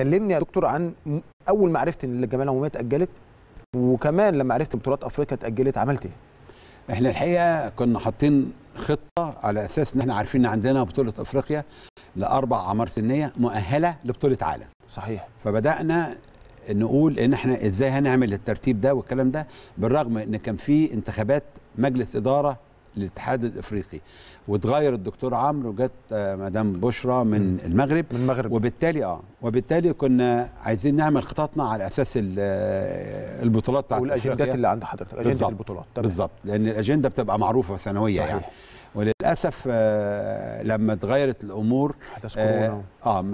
كلمني يا دكتور عن اول ما عرفت ان الجمعيه العموميه اتاجلت وكمان لما عرفت بطولات افريقيا اتاجلت عملت ايه؟ احنا الحقيقه كنا حاطين خطه على اساس ان احنا عارفين ان عندنا بطوله افريقيا لاربع اعمار سنيه مؤهله لبطوله عالم. صحيح. فبدانا نقول ان احنا ازاي هنعمل الترتيب ده والكلام ده بالرغم ان كان في انتخابات مجلس اداره الاتحاد الافريقي وتغير الدكتور عمرو وجت آه، مدام بشرى من المغرب من المغرب وبالتالي اه وبالتالي كنا عايزين نعمل خططنا على اساس آه، البطولات بتاعت والاجندات اللي عند حضرتك اجنده البطولات بالظبط لان الاجنده بتبقى معروفه سنويه صحيح. يعني للاسف آه، لما اتغيرت الامور حدث كورونا اه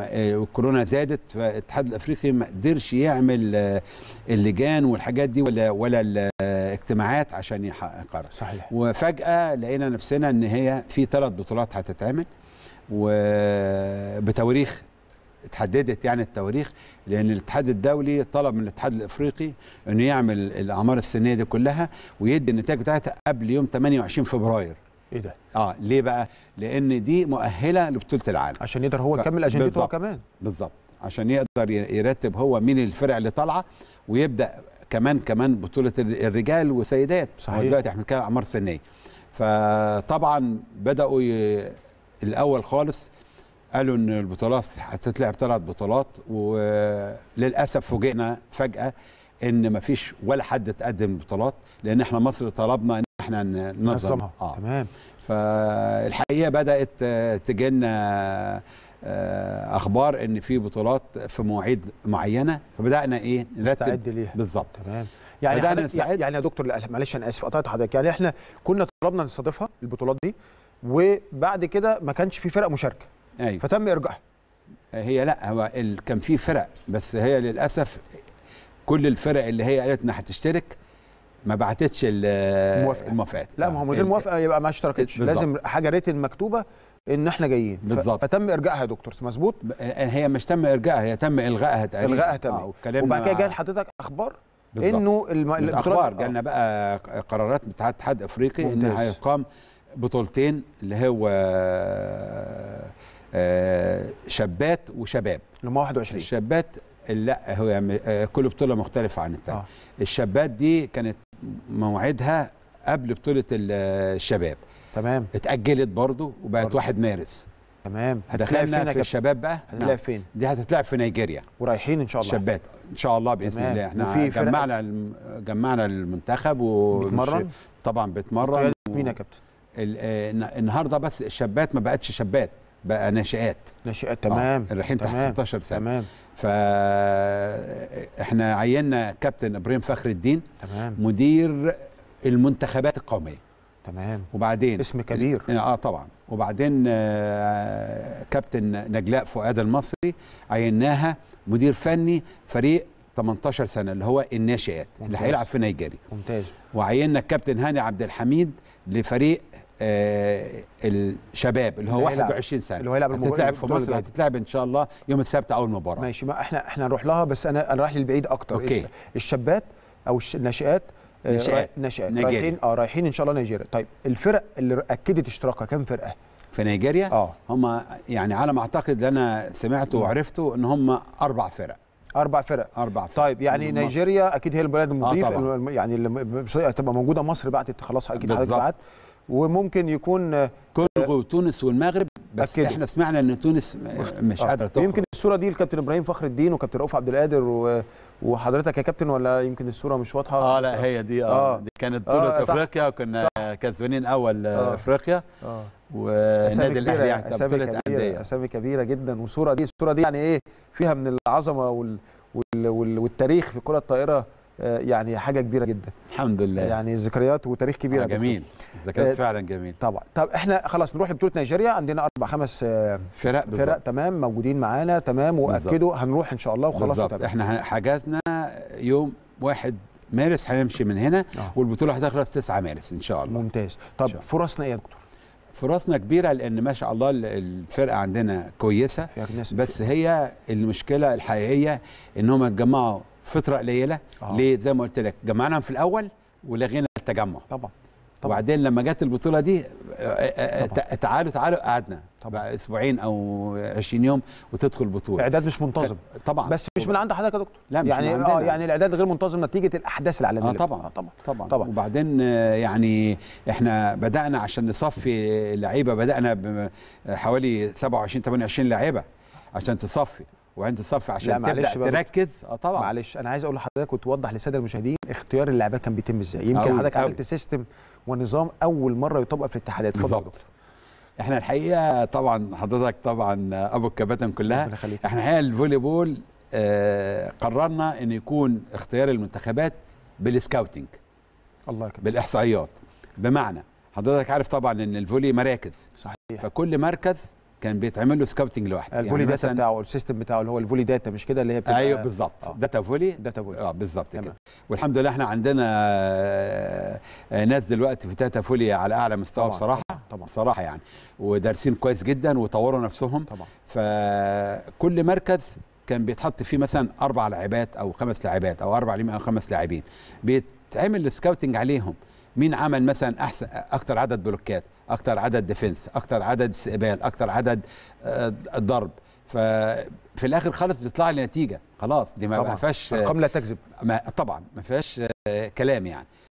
الكورونا آه، آه، زادت فالاتحاد الافريقي ما قدرش يعمل اللجان والحاجات دي ولا ولا الاجتماعات عشان يحقق قرار صحيح وفجاه لقينا نفسنا ان هي في ثلاث بطولات هتتعمل وبتواريخ اتحددت يعني التواريخ لان الاتحاد الدولي طلب من الاتحاد الافريقي انه يعمل الاعمار السنيه دي كلها ويدي النتائج بتاعتها قبل يوم 28 فبراير ايه ده؟ اه ليه بقى؟ لان دي مؤهله لبطوله العالم عشان يقدر هو يكمل اجندته كمان بالظبط عشان يقدر يرتب هو مين الفرق اللي طالعه ويبدا كمان كمان بطوله الرجال وسيدات صحيح دلوقتي احنا بنتكلم اعمار سنيه فطبعا بداوا ي... الاول خالص قالوا ان البطولات هتتلعب ثلاث بطولات وللاسف فوجئنا فجاه ان مفيش ولا حد اتقدم البطولات لان احنا مصر طلبنا احنا ننظمها آه. تمام فالحقيقه بدات آه، تجينا آه، آه، اخبار ان في بطولات في مواعيد معينه فبدانا ايه نستعد ليها بالظبط تمام يعني بدأنا يعني يا دكتور معلش انا اسف قطعت حضرتك يعني احنا كنا طلبنا نستضيفها البطولات دي وبعد كده ما كانش في فرق مشاركه أيوة. فتم ارجاعها هي لا هو كان في فرق بس هي للاسف كل الفرق اللي هي قالت انها هتشترك ما بعتتش الموافقه الموافقات لا ما هو غير موافقه يبقى ما اشتركتش لازم حاجه ريتن مكتوبه ان احنا جايين بالظبط فتم ارجاعها يا دكتور مظبوط يعني هي مش تم ارجاعها هي تم الغائها تقريبا الغائها تمام آه وبعد كده جاي لحضرتك اخبار بالزبط. انه الم... الاخبار آه. جالنا بقى قرارات بتاعت الاتحاد الافريقي ان هيقام بطولتين اللي هو آه، آه، شابات وشباب اللي هم 21 شابات لا هو يعني آه، كل بطوله مختلفه عن الثانيه آه. الشابات دي كانت موعدها قبل بطوله آه، الشباب تمام اتاجلت برضو وبقت 1 مارس تمام هتلاقينا في الشباب بقى هتلاقي نعم. فين دي هتتلعب في نيجيريا ورايحين ان شاء الله شبات ان شاء الله باذن تمام. الله احنا جمعنا الم... جمعنا المنتخب وبنتمرن طبعا بتمرن مين يا كابتن آه، النهارده بس الشابات ما بقتش شابات بقى ناشئات ناشئات تمام آه رايحين تحت 16 سنه تمام فاحنا عينا كابتن ابراهيم فخر الدين تمام مدير المنتخبات القوميه تمام وبعدين اسم كبير اه طبعا وبعدين آه كابتن نجلاء فؤاد المصري عيناها مدير فني فريق 18 سنه اللي هو الناشئات اللي هيلعب في نيجيريا ممتاز وعينا الكابتن هاني عبد الحميد لفريق آه، الشباب اللي هو 21 سنه اللي هو هيلعب هتتلعب في مصر هتتلعب ان شاء الله يوم السبت اول مباراه ماشي ما احنا احنا نروح لها بس انا انا رايح للبعيد اكتر أوكي. الشابات او الناشئات ناشئات آه، ناشئات رايحين اه رايحين ان شاء الله نيجيريا طيب الفرق اللي اكدت اشتراكها كام فرقه في نيجيريا اه هم يعني على ما اعتقد اللي انا سمعته وعرفته ان هم اربع فرق اربع فرق اربع فرق طيب يعني نيجيريا اكيد هي البلد آه، المضيف آه يعني اللي هتبقى موجوده مصر بعتت خلاص اكيد حضرتك بعت وممكن يكون كونغو وتونس آه، والمغرب بس أكيد. احنا سمعنا ان تونس مش آه، قادره تخرج يمكن الصوره دي الكابتن ابراهيم فخر الدين وكابتن رؤوف عبد القادر و... وحضرتك يا كابتن ولا يمكن الصوره مش واضحه اه لا هي دي اه, آه. دي كانت بطوله آه افريقيا وكنا كسبانين اول آه. افريقيا آه. والنادي الاهلي يعني كابتن بطوله انديه اسامي كبيره جدا والصوره دي الصوره دي يعني ايه فيها من العظمه وال... وال... وال... والتاريخ في الكره الطائره آه، يعني حاجه كبيره جدا الحمد لله يعني ذكريات وتاريخ كبيره آه، جميل الذكريات آه، فعلا جميل طبعا طب احنا خلاص نروح لبطوله نيجيريا عندنا اربع خمس فرق بالزبط. فرق تمام موجودين معانا تمام واكدوا هنروح ان شاء الله وخلاص بالظبط احنا حاجاتنا يوم واحد مارس هنمشي من هنا أوه. والبطوله هتخلص 9 مارس ان شاء الله ممتاز طب الله. فرصنا ايه يا دكتور فرصنا كبيره لان ما شاء الله الفرقه عندنا كويسه بس هي المشكله الحقيقيه ان هم اتجمعوا فتره قليله آه. ليه زي ما قلت لك جمعناهم في الاول ولغينا التجمع طبعا طبعا وبعدين لما جت البطوله دي طبعا. تعالوا تعالوا قعدنا طبعا اسبوعين او 20 يوم وتدخل بطوله الاعداد مش منتظم طبعا بس مش من عند حضرتك يا دكتور لا مش يعني من اه يعني الاعداد غير منتظم نتيجه الاحداث العالميه آه طبعا آه طبعا طبعا طبعا وبعدين آه، يعني احنا بدانا عشان نصفي اللعيبه بدانا بحوالي 27 28 لعيبه عشان تصفي وعند الصف عشان تبدا تركز اه طبعا معلش انا عايز اقول لحضرتك وتوضح للساده المشاهدين اختيار اللعيبه كان بيتم ازاي يمكن حضرتك عملت سيستم ونظام اول مره يطبق في الاتحادات بالظبط احنا الحقيقه طبعا حضرتك طبعا آه، ابو الكباتن كلها احنا الحقيقه الفولي بول آه قررنا ان يكون اختيار المنتخبات بالسكاوتنج الله يكبر بالاحصائيات بمعنى حضرتك عارف طبعا ان الفولي مراكز صحيح فكل مركز كان بيتعمل له سكاوتنج لوحده الفولي يعني داتا بتاعه السيستم بتاعه اللي هو الفولي داتا مش كده اللي هي بتبقى ايوه بالظبط آه. داتا فولي داتا فولي اه بالظبط كده والحمد لله احنا عندنا آه، ناس دلوقتي في داتا فولي على اعلى مستوى طبعًا بصراحه طبعا بصراحه يعني ودارسين كويس جدا وطوروا نفسهم طبعا فكل مركز كان بيتحط فيه مثلا اربع لاعبات او خمس لاعبات او اربع او خمس لاعبين بيتعمل سكاوتنج عليهم مين عمل مثلا احسن اكتر عدد بلوكات اكتر عدد ديفنس اكتر عدد استقبال اكتر عدد آه، ضرب ففي الاخر خالص بتطلع لي نتيجه خلاص دي ما فيهاش ارقام لا تكذب طبعا ما فيهاش آه، كلام يعني